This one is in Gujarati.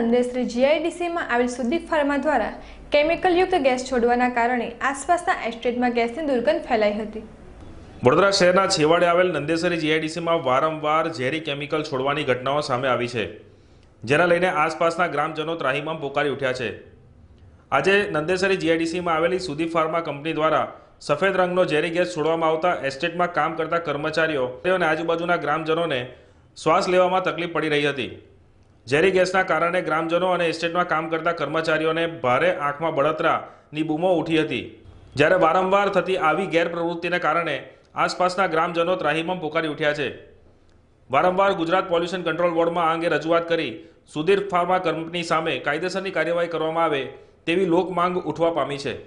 નંદેશ્રી જીઆઈડીસીમાં આવેલ સુદીપ ફાર્મા દ્વારા કેમિકલયુક્ત ગેસ છોડવાના કારણે આસપાસના એસ્ટેટમાં ગેસની દુર્ગંધ ફેલાઈ હતી વડોદરા શહેરના છેવાડે આવેલ નંદેશ્વરી જીઆઈડીસીમાં વારંવાર ઝેરી કેમિકલ છોડવાની ઘટનાઓ સામે આવી છે જેના લઈને આસપાસના ગ્રામજનો ત્રાહીમામ પોકારી ઉઠ્યા છે આજે નંદેશ્વરી જીઆઈડીસીમાં આવેલી સુદી ફાર્મા કંપની દ્વારા સફેદ રંગનો ઝેરી ગેસ છોડવામાં આવતા એસ્ટેટમાં કામ કરતા કર્મચારીઓ અને આજુબાજુના ગ્રામજનોને શ્વાસ લેવામાં તકલીફ પડી રહી હતી ઝેરી ગેસના કારણે ગ્રામજનો અને એસ્ટેટમાં કામ કરતા કર્મચારીઓને ભારે આંખમાં બળતરાની બૂમો ઉઠી હતી જ્યારે વારંવાર થતી આવી ગેરપ્રવૃત્તિને કારણે આસપાસના ગ્રામજનો ત્રાહીમમ પોકારી ઉઠ્યા છે વારંવાર ગુજરાત પોલ્યુશન કંટ્રોલ બોર્ડમાં આ અંગે રજૂઆત કરી સુધીર ફાર્મા કંપની સામે કાયદેસરની કાર્યવાહી કરવામાં આવે તેવી લોકમાંગ ઉઠવા પામી છે